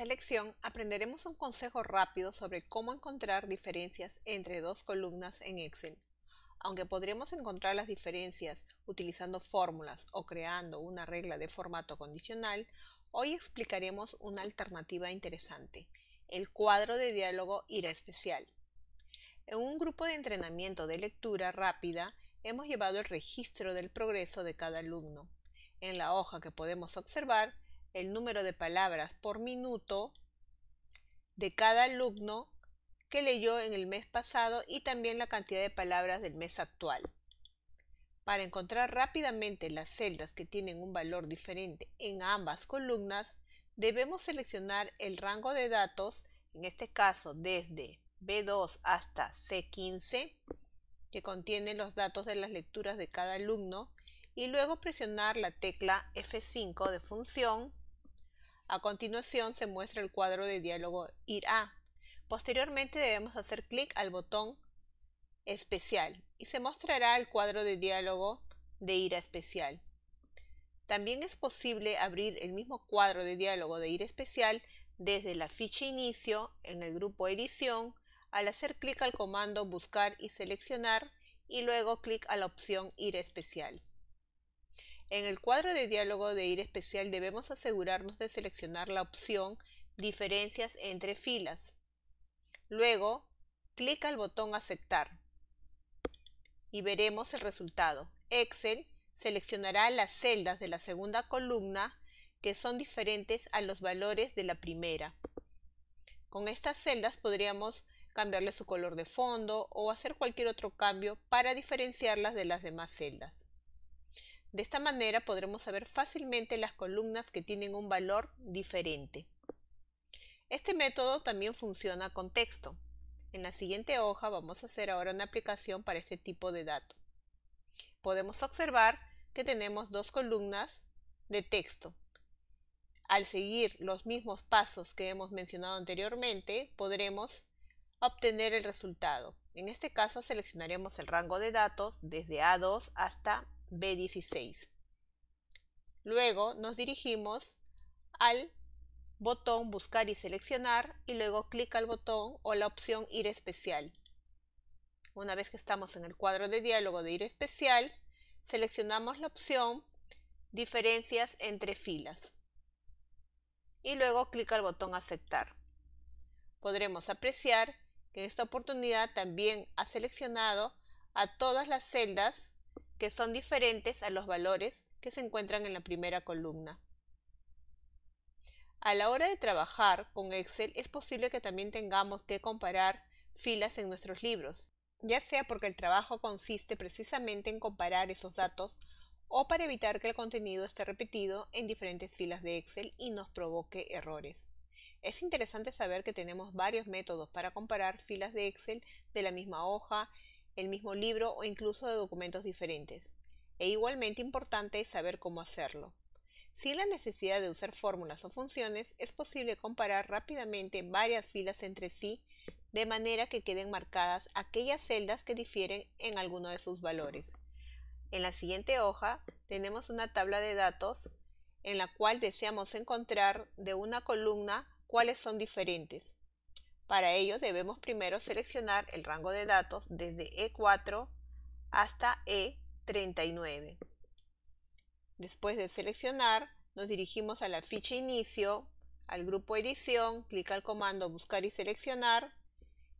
esta lección aprenderemos un consejo rápido sobre cómo encontrar diferencias entre dos columnas en Excel. Aunque podremos encontrar las diferencias utilizando fórmulas o creando una regla de formato condicional, hoy explicaremos una alternativa interesante, el cuadro de diálogo IRA especial. En un grupo de entrenamiento de lectura rápida hemos llevado el registro del progreso de cada alumno. En la hoja que podemos observar, el número de palabras por minuto de cada alumno que leyó en el mes pasado y también la cantidad de palabras del mes actual. Para encontrar rápidamente las celdas que tienen un valor diferente en ambas columnas, debemos seleccionar el rango de datos, en este caso desde B2 hasta C15, que contiene los datos de las lecturas de cada alumno y luego presionar la tecla F5 de función. A continuación se muestra el cuadro de diálogo Ir a. Posteriormente debemos hacer clic al botón Especial y se mostrará el cuadro de diálogo de Ir a Especial. También es posible abrir el mismo cuadro de diálogo de Ir Especial desde la ficha Inicio en el grupo Edición al hacer clic al comando Buscar y Seleccionar y luego clic a la opción Ir Especial. En el cuadro de diálogo de ir especial debemos asegurarnos de seleccionar la opción Diferencias entre filas. Luego, clic al botón Aceptar y veremos el resultado. Excel seleccionará las celdas de la segunda columna que son diferentes a los valores de la primera. Con estas celdas podríamos cambiarle su color de fondo o hacer cualquier otro cambio para diferenciarlas de las demás celdas. De esta manera podremos saber fácilmente las columnas que tienen un valor diferente. Este método también funciona con texto. En la siguiente hoja vamos a hacer ahora una aplicación para este tipo de datos. Podemos observar que tenemos dos columnas de texto. Al seguir los mismos pasos que hemos mencionado anteriormente, podremos obtener el resultado. En este caso seleccionaremos el rango de datos desde A2 hasta B16. Luego nos dirigimos al botón buscar y seleccionar y luego clic al botón o la opción ir especial. Una vez que estamos en el cuadro de diálogo de ir especial, seleccionamos la opción diferencias entre filas y luego clic al botón aceptar. Podremos apreciar que en esta oportunidad también ha seleccionado a todas las celdas que son diferentes a los valores que se encuentran en la primera columna. A la hora de trabajar con Excel es posible que también tengamos que comparar filas en nuestros libros, ya sea porque el trabajo consiste precisamente en comparar esos datos o para evitar que el contenido esté repetido en diferentes filas de Excel y nos provoque errores. Es interesante saber que tenemos varios métodos para comparar filas de Excel de la misma hoja el mismo libro o incluso de documentos diferentes. E igualmente importante es saber cómo hacerlo. Sin la necesidad de usar fórmulas o funciones, es posible comparar rápidamente varias filas entre sí de manera que queden marcadas aquellas celdas que difieren en alguno de sus valores. En la siguiente hoja tenemos una tabla de datos en la cual deseamos encontrar de una columna cuáles son diferentes para ello debemos primero seleccionar el rango de datos desde E4 hasta E39. Después de seleccionar, nos dirigimos a la ficha Inicio, al grupo Edición, clic al comando Buscar y seleccionar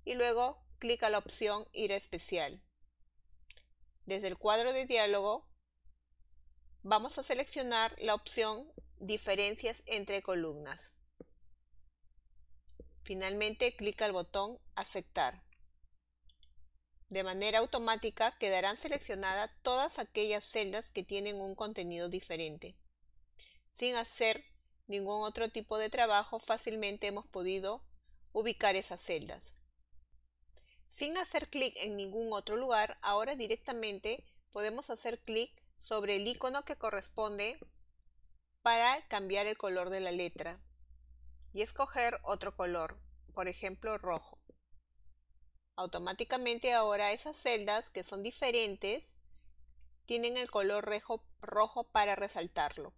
y luego clic a la opción Ir especial. Desde el cuadro de diálogo vamos a seleccionar la opción Diferencias entre columnas. Finalmente, clic al botón Aceptar. De manera automática quedarán seleccionadas todas aquellas celdas que tienen un contenido diferente. Sin hacer ningún otro tipo de trabajo, fácilmente hemos podido ubicar esas celdas. Sin hacer clic en ningún otro lugar, ahora directamente podemos hacer clic sobre el icono que corresponde para cambiar el color de la letra y escoger otro color, por ejemplo rojo. Automáticamente ahora esas celdas que son diferentes tienen el color rojo, para resaltarlo.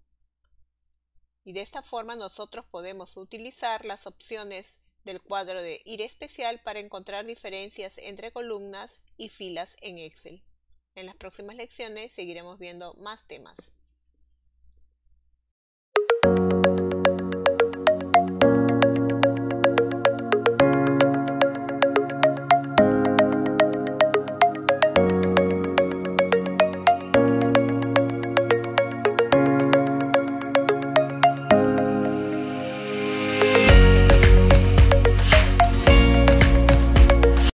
Y de esta forma nosotros podemos utilizar las opciones del cuadro de ir especial para encontrar diferencias entre columnas y filas en Excel. En las próximas lecciones seguiremos viendo más temas.